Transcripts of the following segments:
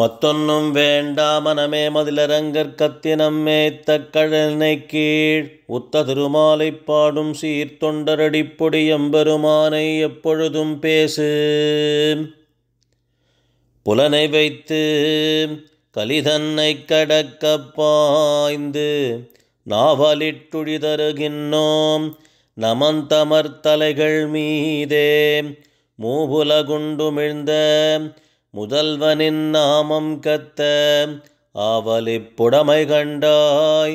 மத்தொன்னும் வேண்டா மனமே மதிலரங்கர் கத்தினம் மேத்த கழனை கீழ் உத்த திருமாலை பாடும் சீர்த்தொண்டரடிப்பொடி எம்பெருமானை எப்பொழுதும் பேசு புலனை வைத்து கலிதன்னை கடக்க பாய்ந்து நாவலிட்டுழிதருகின்னோம் நமந்தமர்த்தலைகள் மீதே மூபுலகுண்டுமிழ்ந்த முதல்வனின் நாமம் கத்த ஆவலிப்புடமை கண்டாய்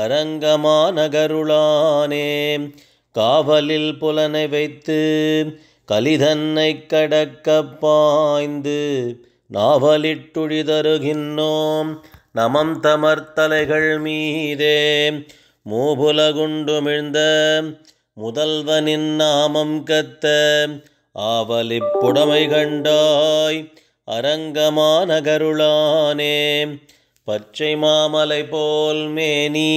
அரங்கமானகருளானே காவலில் புலனை வைத்து கலிதன்னை கடக்க பாய்ந்து நாவலிட்டுழிதருகின்னோம் நமம் தமர்த்தலைகள் மீதே குண்டுமிழ்ந்த முதல்வனின் நாமம் கத்த ஆவலிப்புடமை கண்டாய் அரங்கமானகருளானே பச்சை மாமலை போல் மேனி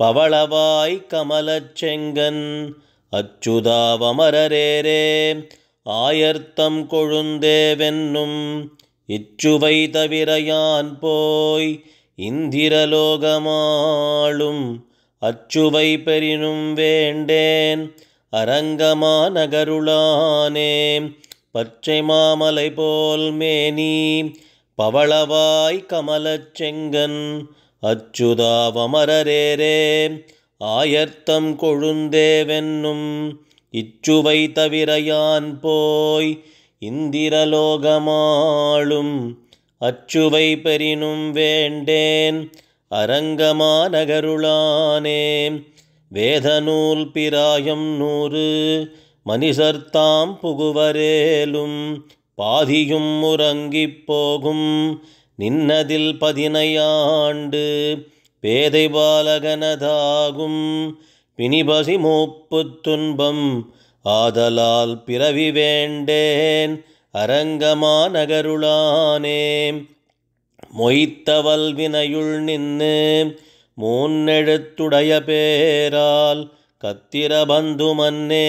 பவளவாய் கமலச்செங்கன் அச்சுதாவமரரேரே ஆயர்த்தம் கொழுந்தேவென்னும் இச்சுவை தவிரையான் போய் இந்திரலோகமாளும் அச்சுவை பெறினும் வேண்டேன் அரங்கமானகருளானே பச்சை மாமலை போல் மேனி பவளவாய் கமலச் செங்கன் அச்சுதாவமரரேரே ஆயர்த்தம் கொழுந்தேவென்னும் இச்சுவை தவிரையான் போய் இந்திரலோகமாளும் அச்சுவை பெறினும் வேண்டேன் அரங்கமா நகருளானே வேதநூல் பிராயம் நூறு மனிஷர்த்தாம் புகுவரேலும் பாதியும் உறங்கிப் போகும் நின்னதில் பதினையாண்டு பேதை பாலகனதாகும் பிணிபசி மூப்பு துன்பம் ஆதலால் பிறவி வேண்டேன் அரங்கமா நகருளானே மொய்த்தவல் வினையுள் நின்று மூன்னெழுத்துடைய பேரால் கத்திரபந்து மன்னே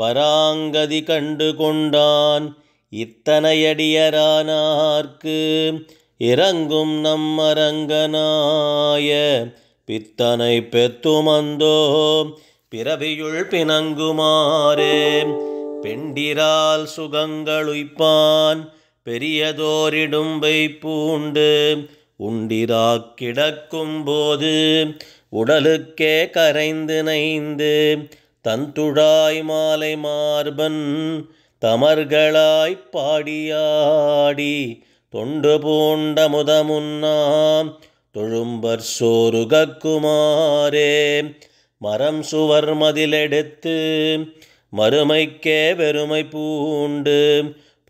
பராங்கதி கண்டு கொண்டான் இத்தனையடியரானார்க்கு இறங்கும் நம் அரங்கனாய பித்தனை பெத்துமந்தோ பிறவியுள் பிணங்குமாறே பெண்டிரால் சுகங்களுய்ப்பான் பெரியதோரிடும்பை பூண்டு உண்டிராக் கிடக்கும் போது உடலுக்கே கரைந்து நைந்து தன்துழாய் மாலை மார்பன் தமர்களாய்ப் பாடியாடி தொண்டு பூண்ட முதமுன்னாம் தொழும்பர் சோருகக்குமாரே மரம் சுவர் மதிலெடுத்து மறுமைக்கே வெறுமை பூண்டு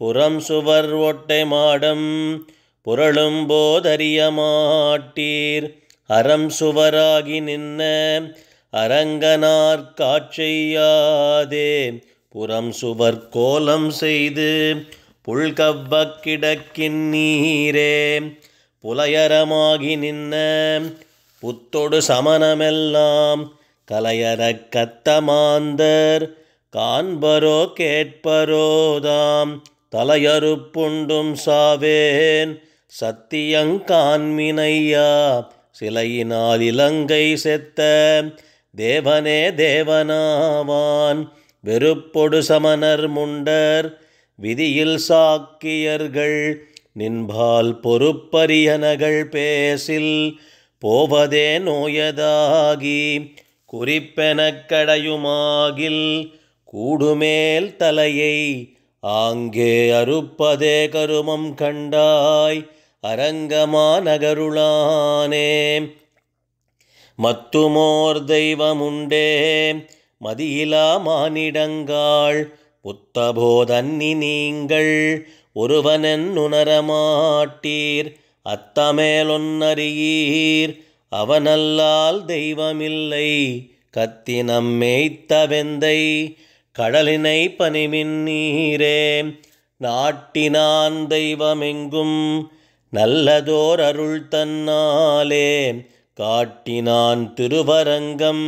புறம் சுவர் ஒட்டை மாடம் புரளும் போதறிய மாட்டீர் அறம் சுவராகி நின்ன அரங்கனார் காட்சையாதே புறம் சுவர் கோலம் செய்து புல்கவ்வ கிடக்கின் நீரே புலையரமாகி நின்ன புத்தொடு சமணமெல்லாம் கலையற கத்தமாந்தர் காண்பரோ கேட்பரோதாம் தலையறுப்புண்டும் சாவேன் சத்தியங்கான்மினையா சிலையினால் இலங்கை செத்த தேவனே தேவனாவான் வெறுப்பொடு சமணர் முண்டர் விதியில் சாக்கியர்கள் நின்பால் பொறுப்பரியனகள் பேசில் போவதே நோயதாகி குறிப்பெனக்கடையுமாகில் கடையுமாகில் கூடுமேல் தலையை ஆங்கே அறுப்பதே கருமம் கண்டாய் அரங்கமானகருளானே மத்துமோர் தெய்வமுண்டே மதியிலா மானிடங்காள் புத்தபோதன்னி நீங்கள் ஒருவனன் உணரமாட்டீர் அத்தமேலொன்னறியீர் அவனல்லால் தெய்வமில்லை கத்தி மேய்த்த வெந்தை கடலினை பனிமின் நீரே நாட்டினான் தெய்வமெங்கும் நல்லதோர் அருள் தன்னாலே காட்டினான் திருவரங்கம்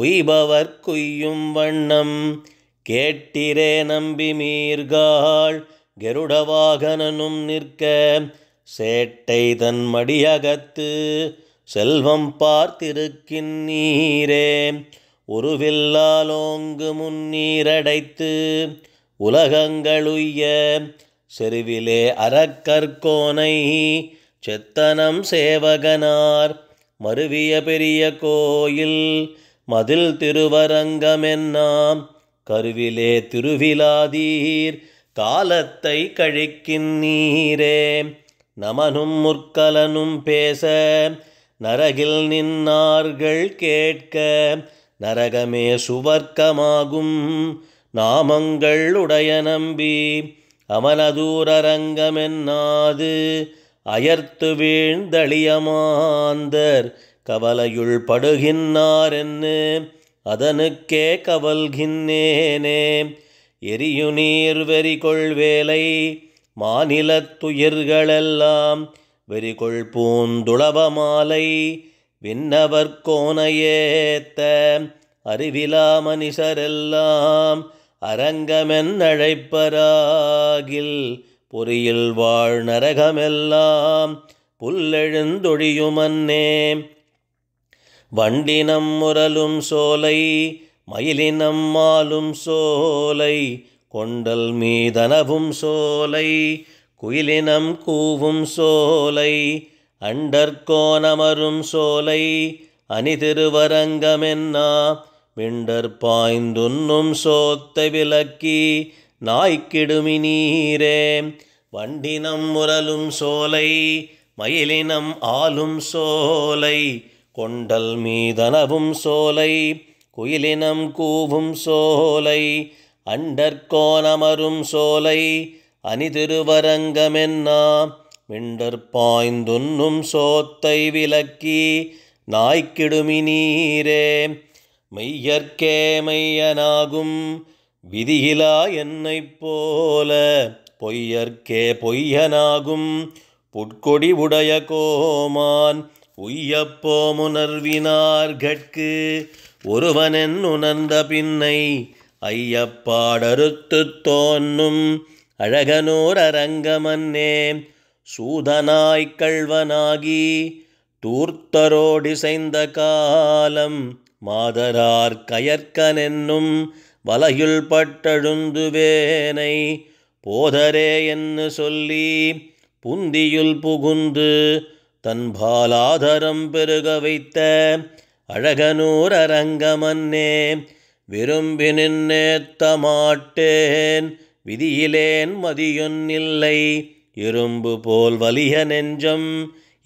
உய்பவர் குய்யும் வண்ணம் கேட்டிரே நம்பி மீர்காள் கெருடவாகனனும் நிற்க சேட்டை தன் மடியகத்து செல்வம் பார்த்திருக்கின் நீரே உருவில்லாலோங்கு முன்னீரடைத்து உலகங்களுய்ய செருவிலே அறக்கற்கோனை செத்தனம் சேவகனார் மருவிய பெரிய கோயில் மதில் திருவரங்கமென்னாம் கருவிலே திருவிழாதீர் காலத்தை கழிக்கின் நீரே நமனும் முற்கலனும் பேச நரகில் நின்னார்கள் கேட்க நரகமே சுவர்க்கமாகும் நாமங்கள் உடைய நம்பி அமலதூரங்கமென்னாது அயர்த்து வீழ்ந்தளியமாந்தர் கவலையுள் படுகின்னாரென்னு அதனுக்கே கவல்கின்றேனே எரியு நீர் வெறிகொள் வேலை மாநிலத்துயிர்களெல்லாம் வெறிகொள் பூந்துளவ மாலை விண்ணவர்கோனையேத்த கோணையேத்த அறிவிலா மனிஷரெல்லாம் அரங்கமென்னழைப்பராகில் பொறியில் வாழ் நரகமெல்லாம் புல்லெழுந்தொழியுமன்னே வண்டினம் முரலும் சோலை மயிலினம் மாலும் சோலை கொண்டல் மீதனவும் சோலை குயிலினம் கூவும் சோலை அண்டர்கோனமரும் சோலை அணிதிருவரங்கமென்னா மிண்டற் பாய்ந்துண்ணும் சோத்தை விலக்கி நாய்க்கிடுமி நீரே வண்டினம் முரலும் சோலை மயிலினம் ஆளும் சோலை கொண்டல் மீதனவும் சோலை குயிலினம் கூவும் சோலை அண்டற்கோணமரும் சோலை அணிதிருவரங்கமென்னா மிண்டற்பாய்ந்துண்ணும் சோத்தை விலக்கி நாய்க்கிடுமி நீரே மெய்யற்கே மெய்யனாகும் விதியிலா என்னைப் போல பொய்யற்கே பொய்யனாகும் புட்கொடி உடைய கோமான் உய்யப்போ முணர்வினார்கட்கு ஒருவனென் உணர்ந்த பின்னை ஐயப்பாடறுத்து தோன்னும் அழகனூர் அரங்கமன்னே சூதனாய்க் கள்வனாகி தூர்த்தரோடிசைந்த காலம் மாதரார் கயற்கனென்னும் வலையுள் பட்டழுந்துவேனை போதரே என்று சொல்லி புந்தியுள் புகுந்து தன்பாலாதரம் பெருக வைத்த அழகனூர் அரங்கமன்னே விரும்பி நின்னேத்த மாட்டேன் விதியிலேன் மதியொன்னில்லை இரும்பு போல் வலிய நெஞ்சம்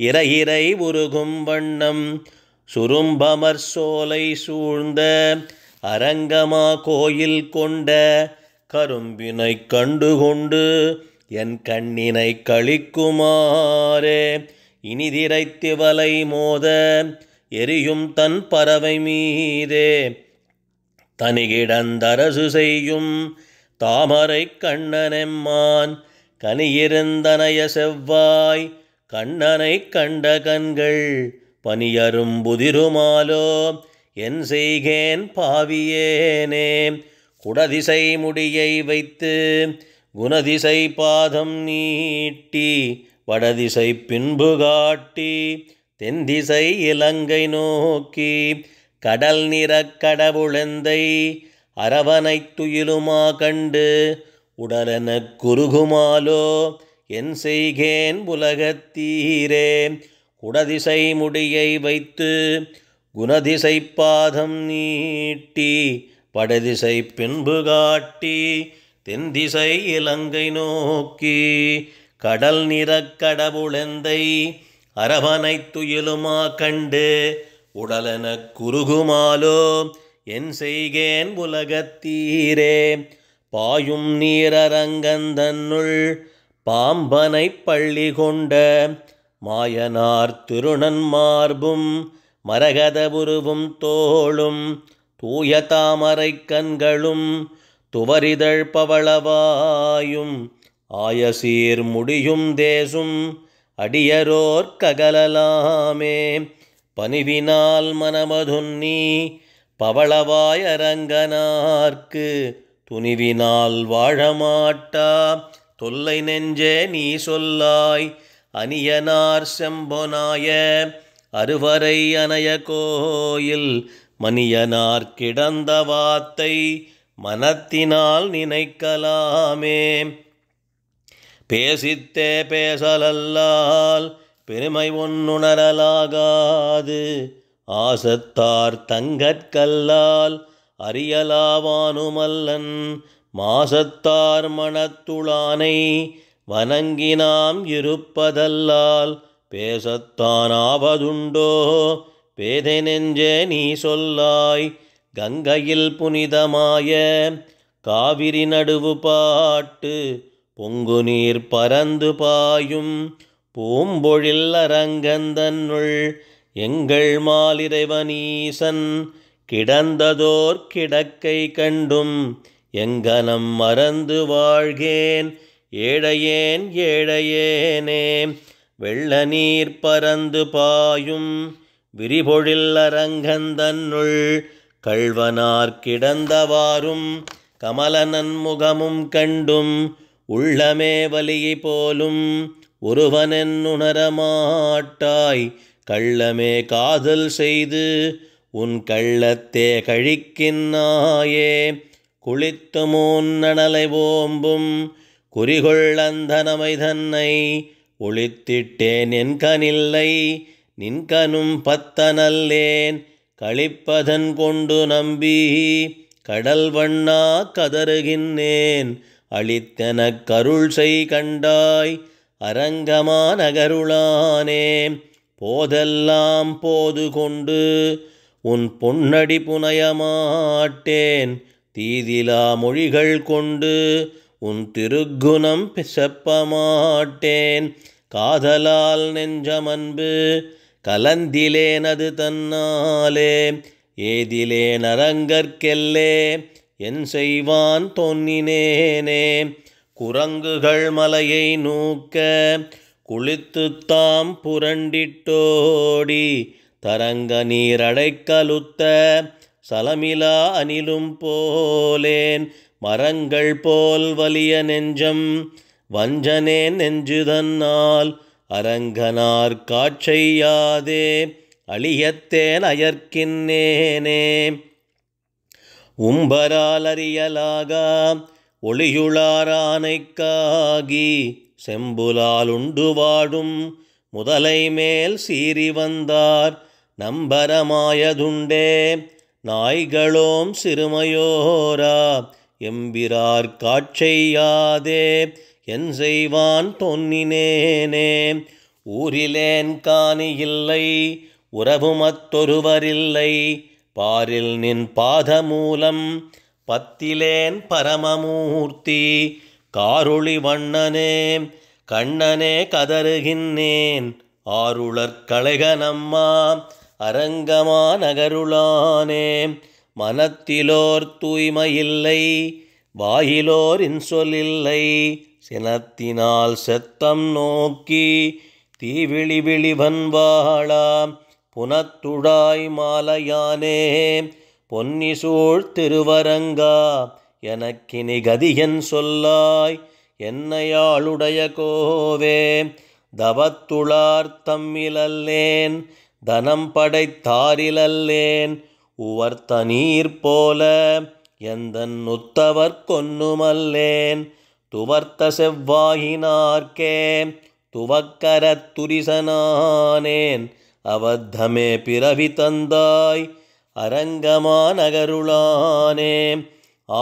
இறையிறை உருகும் வண்ணம் சுரும்பமர் சோலை சூழ்ந்த அரங்கமா கோயில் கொண்ட கரும்பினை கண்டுகொண்டு என் கண்ணினை கழிக்குமாறே வலை மோத எரியும் தன் பறவை மீதே தனிகிடந்தரசு செய்யும் தாமரை கண்ணனெம்மான் கனியிருந்தனைய செவ்வாய் கண்ணனை கண்ட கண்கள் பனியரும் புதிருமாலோ என் செய்கேன் பாவியேனே குடதிசை முடியை வைத்து குணதிசை பாதம் நீட்டி வடதிசை பின்பு காட்டி தென்திசை இலங்கை நோக்கி கடல் நிற கடவுளெந்தை அரவனை துயிலுமா கண்டு உடலென குறுகுமாலோ என் செய்கேன் உலகத்தீரே குடதிசை முடியை வைத்து குணதிசை பாதம் நீட்டி படதிசை பின்பு காட்டி தென்திசை இலங்கை நோக்கி கடல் நிற கடவுளெந்தை அரவனை துயிலுமா கண்டு உடலென குறுகுமாலோ என் செய்கேன் உலகத்தீரே பாயும் நீரரங்கந்தன்னுள் பாம்பனை பள்ளி கொண்ட மாயனார் திருணன் மார்பும் மரகத உருவும் தோளும் தூய தாமரை கண்களும் துவரிதழ் பவளவாயும் ஆயசீர் முடியும் தேசும் அடியரோர் ககலலாமே பணிவினால் மனமதுன்னி பவளவாய் அரங்கனார்க்கு துணிவினால் வாழமாட்டா தொல்லை நெஞ்சே நீ சொல்லாய் அணியனார் செம்பொனாய அறுவரை அணைய கோயில் மணியனார் கிடந்த வாத்தை மனத்தினால் நினைக்கலாமே பேசித்தே பேசலல்லால் பெருமை ஒன்னுணரலாகாது ஆசத்தார் தங்கற்கல்லால் அறியலாவானுமல்லன் மாசத்தார் மணத்துளானை வணங்கினாம் இருப்பதல்லால் பேசத்தானாவதுண்டோ பேதை நெஞ்சே நீ சொல்லாய் கங்கையில் புனிதமாய காவிரி நடுவு பாட்டு பொங்கு நீர் பறந்து பாயும் பூம்பொழில் அரங்கந்தன்னுள் எங்கள் மாலிறைவனீசன் கிடந்ததோர் கிடக்கை கண்டும் எங்கனம் மறந்து வாழ்கேன் ஏழையேன் ஏழையேனே வெள்ள நீர் பறந்து பாயும் விரிபொழில் அரங்கந்தன்னுள் கள்வனார் கிடந்தவாறும் கமலனன் முகமும் கண்டும் உள்ளமே வலியை போலும் ஒருவனென் உணரமாட்டாய் கள்ளமே காதல் செய்து உன் கள்ளத்தே கழிக்கின்னாயே குளித்துமூன் நனலை ஓம்பும் குறிகொள்ளந்தனமை தன்னை ஒளித்திட்டேன் என் கனில்லை நின்கனும் பத்தனல்லேன் கழிப்பதன் கொண்டு நம்பி கடல் வண்ணா கதறுகின்றேன் அளித்தன கருள் செய் கண்டாய் அரங்கமா நகருளானே போதெல்லாம் போது கொண்டு உன் பொன்னடி புனையமாட்டேன் தீதிலா மொழிகள் கொண்டு உன் திருக்குணம் பிசப்ப மாட்டேன் காதலால் நெஞ்சமன்பு கலந்திலேனது தன்னாலே ஏதிலே நரங்கற்கெல்லே என் செய்வான் தொன்னினேனே குரங்குகள் மலையை நூக்க குளித்து தாம் புரண்டிட்டோடி தரங்க நீரடைக்கலுத்த சலமிலா அணிலும் போலேன் மரங்கள் போல் வலிய நெஞ்சம் வஞ்சனே நெஞ்சுதன்னால் அரங்கனார் காட்சையாதே அழியத்தேன் அயற்கின்னேனே உம்பரால் அறியலாக ஒளியுளாரானைக்காகி செம்புலால் உண்டு வாடும் முதலை மேல் சீறி வந்தார் நம்பரமாயதுண்டே நாய்களோம் சிறுமையோரா எம்பிரார் காட்சையாதே என் செய்வான் தொன்னினேனே ஊரிலேன் காணி இல்லை மத்தொருவரில்லை பாரில் நின் பாதமூலம் பத்திலேன் பரமமூர்த்தி காருளி வண்ணனே கண்ணனே கதறுகின்றேன் ஆருளர் கலைகனம்மா அரங்கமா நகருளானே மனத்திலோர் தூய்மையில்லை வாயிலோரின் சொல்லில்லை சினத்தினால் செத்தம் நோக்கி தீவிழி விழிவன்பாளாம் புனத்துடாய் மாலையானே பொன்னி சூழ் திருவரங்கா எனக்கினி கதியன் சொல்லாய் என்னையாளுடைய கோவே தவத்துளார் தம்மிலல்லேன் தனம் படைத்தாரிலல்லேன் உவர்த்த நீர் போல எந்த நுத்தவர் கொன்னுமல்லேன் துவர்த்த செவ்வாயினார்க்கே துவக்கரத் துரிசனானேன் அவத்தமே பிறவி தந்தாய் அரங்கமானகருளானே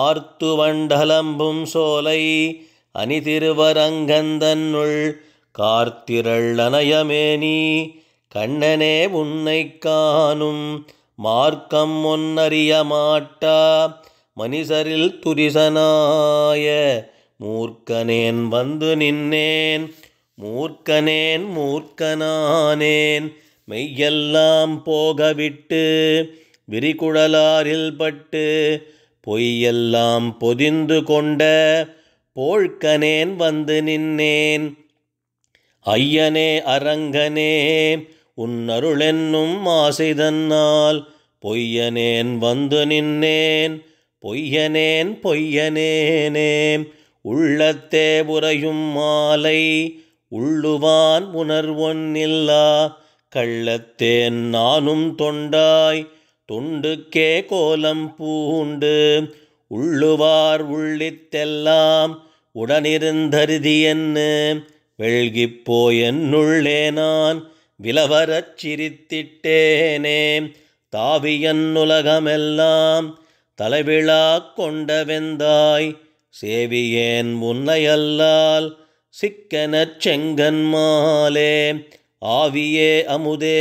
ஆர்த்து வண்டலம்பும் சோலை அணிதிருவரங்கந்தன்னுள் கார்த்திரள் அனயமே கண்ணனே உன்னை காணும் மார்க்கம் ஒன்னறிய மாட்டா மனிதரில் துரிசனாய மூர்க்கனேன் வந்து நின்னேன் மூர்க்கனேன் மூர்க்கனானேன் மெய்யெல்லாம் போகவிட்டு விரிகுழலாரில் பட்டு பொய்யெல்லாம் பொதிந்து கொண்ட போழ்கனேன் வந்து நின்னேன் ஐயனே அரங்கனே உன் அருளென்னும் ஆசைதன்னால் பொய்யனேன் வந்து நின்னேன் பொய்யனேன் பொய்யனேனே உள்ளத்தே உறையும் மாலை உள்ளுவான் உணர்வொன்னில்லா கள்ளத்தேன் நானும் தொண்டாய் துண்டுக்கே கோலம் பூண்டு உள்ளுவார் உள்ளித்தெல்லாம் உடனிருந்தருதி என்ன வெழ்கிப்போய் என்னுள்ளே நான் விலவரச் சிரித்திட்டேனே தாவியன்னுலகமெல்லாம் தலைவிழா கொண்ட வெந்தாய் சேவியேன் உன்னையல்லால் சிக்கனச் செங்கன்மாலே ஆவியே அமுதே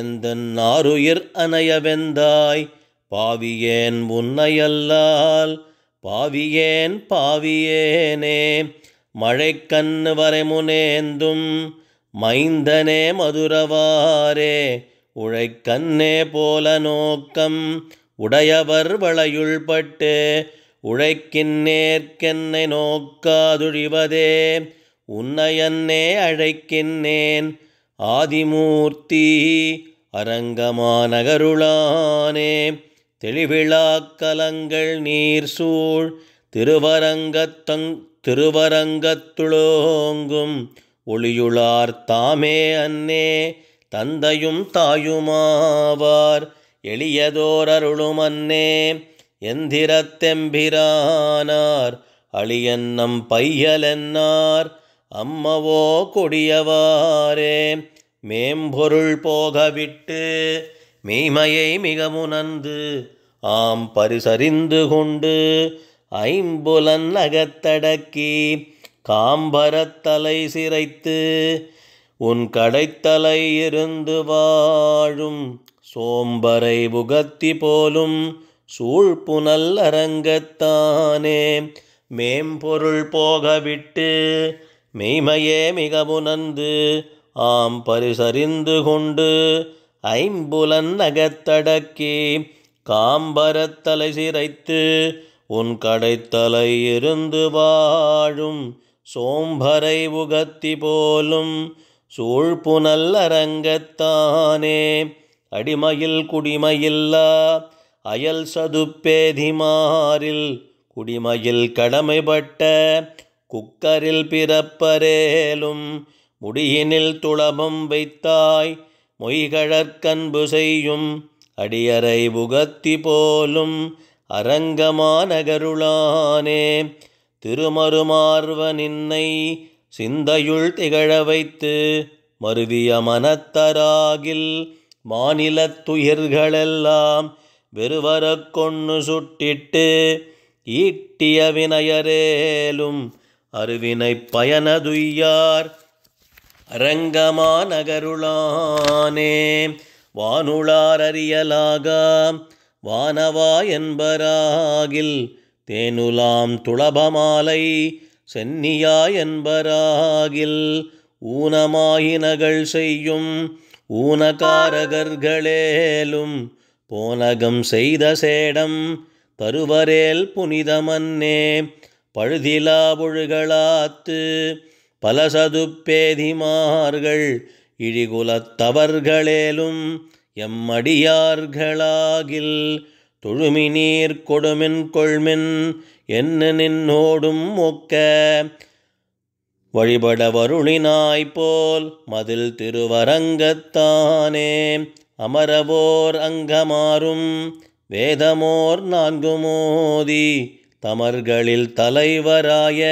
எந்த நாருயிர் அணையவெந்தாய் பாவியேன் உன்னையல்லால் பாவியேன் பாவியேனே மழைக்கண்ணு வரை முனேந்தும் மைந்தனே மதுரவாரே உழைக்கண்ணே போல நோக்கம் உடையவர் வளையுள்பட்டு உழைக்கின்னேற்கென்னை நோக்காதுழிவதே உன்னையன்னே அழைக்கின்றேன் ஆதிமூர்த்தி அரங்கமானகருளானே தெளிவிழாக்கலங்கள் நீர் சூழ் திருவரங்கத்தங் திருவரங்கத்துளோங்கும் ஒளியுளார் தாமே அன்னே தந்தையும் தாயுமாவார் எளியதோர் அருளும் அன்னே எந்திரத்தெம்பிரானார் அழியன்னம் பையலென்னார் அம்மவோ கொடியவாரே மேம்பொருள் போகவிட்டு மெய்மையை மிகமுணர்ந்து ஆம் பரிசறிந்து கொண்டு ஐம்புலன் அகத்தடக்கி காம்பரத்தலை சிரைத்து உன் கடைத்தலை இருந்து வாழும் சோம்பரை புகத்தி போலும் சூழ்புனல் அரங்கத்தானே மேம்பொருள் போகவிட்டு மெய்மையே மிகவுணர்ந்து ஆம் பரிசறிந்து கொண்டு ஐம்புலன் நகத்தடக்கி காம்பரத்தலை சிரைத்து உன் கடைத்தலை இருந்து வாழும் சோம்பரை உகத்தி போலும் சூழ்புனல் அரங்கத்தானே அடிமையில் குடிமையில்லா அயல் சதுப்பேதிமாரில் குடிமையில் கடமைப்பட்ட குக்கரில் பிறப்பரேலும் முடியினில் துளபம் வைத்தாய் மொய்கழற்கன்பு செய்யும் அடியறை புகத்தி போலும் அரங்கமானகருளானே திருமருமார்வ நின்னை சிந்தையுள் திகழ வைத்து மருவிய மனத்தராகில் துயிர்களெல்லாம் வெறுவர கொன்று சுட்டிட்டு ஈட்டிய வினையரேலும் அருவினை பயனதுய்யார் அரங்கமா நகருளானே வானுளார் அறியலாகாம் வானவா என்பராகில் தேனுலாம் துளபமாலை சென்னியாயன்பராகில் ஊனமாயினகள் செய்யும் ஊனகாரகர்களேலும் போனகம் செய்த சேடம் தருவரேல் புனிதமன்னே பழுதிலா ஒழுகளாத்து பலசதுப்பேதிமார்கள் இழிகுலத்தவர்களேலும் எம்மடியார்களாகில் தொழுமி நீர் கொடுமென் கொள்மென் என்ன நின்னோடும் ஒக்க வழிபட வருளினாய்போல் மதில் திருவரங்கத்தானே அமரவோர் அங்கமாறும் வேதமோர் நான்கு மோதி தமர்களில் தலைவராய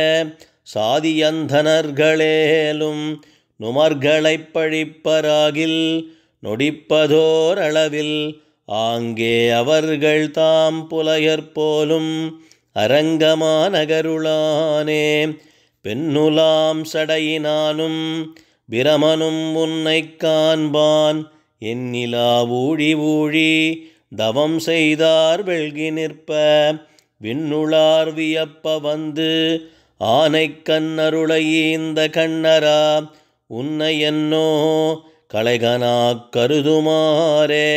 சாதியந்தனர்களேலும் நுமர்களைப் பழிப்பராகில் நொடிப்பதோரளவில் ஆங்கே அவர்கள் தாம் புலையற்போலும் அரங்கமானகருளானே பெண்ணுலாம் சடையினானும் பிரமனும் உன்னை காண்பான் என்னிலா ஊழி ஊழி தவம் செய்தார் வெள்கி நிற்ப விண்ணுளார் வியப்ப வந்து ஆனை கண்ணருளையீந்த கண்ணரா உன்னை என்னோ கலைகனா கருதுமாறே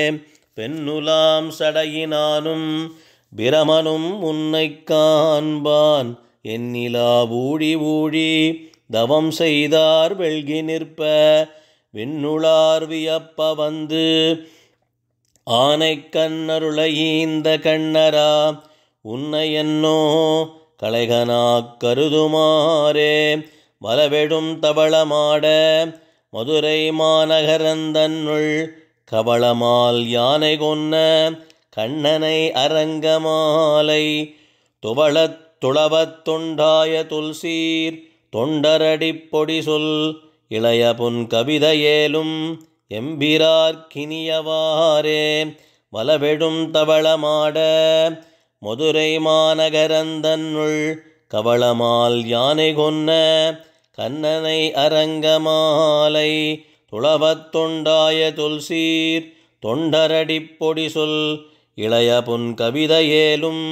பெண்ணுலாம் சடையினானும் பிரமனும் உன்னை காண்பான் என்னிலா ஊழி ஊழி தவம் செய்தார் வெள்கி நிற்ப விண்ணுளார் வியப்ப வந்து ஆனை கண்ணருளையீந்த கண்ணரா உன்னை என்னோ கலைகனாக் கருதுமாறே வலவெடும் தவளமாட மதுரை மாநகரந்தன்னுள் கவளமால் யானை கொன்ன கண்ணனை அரங்கமாலை துவளத் துளவத் தொண்டாய துல்சீர் தொண்டரடி பொடி சொல் இளைய புன் கவிதையேலும் எம்பிரார்கினியவாரே வலவெடும் தவளமாட மதுரை மாநகரந்தன்னுள் கவளமால் யானை கொன்ன கண்ணனை அரங்கமாலை துளவத் தொண்டாய துல்சீர் தொண்டரடி பொடி சொல் இளைய புன் கவிதையேலும்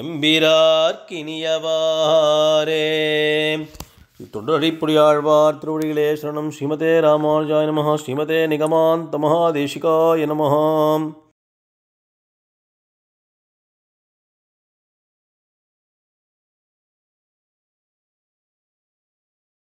எம்பிரார்க்கினியவாரே தொடரடிப்புடியாழ்வார் திருவடிகளே சரணம் ஸ்ரீமதே ராமானுஜாய நம ஸ்ரீமதே நிகமாந்த மகாதேசிகாய நமஹாம்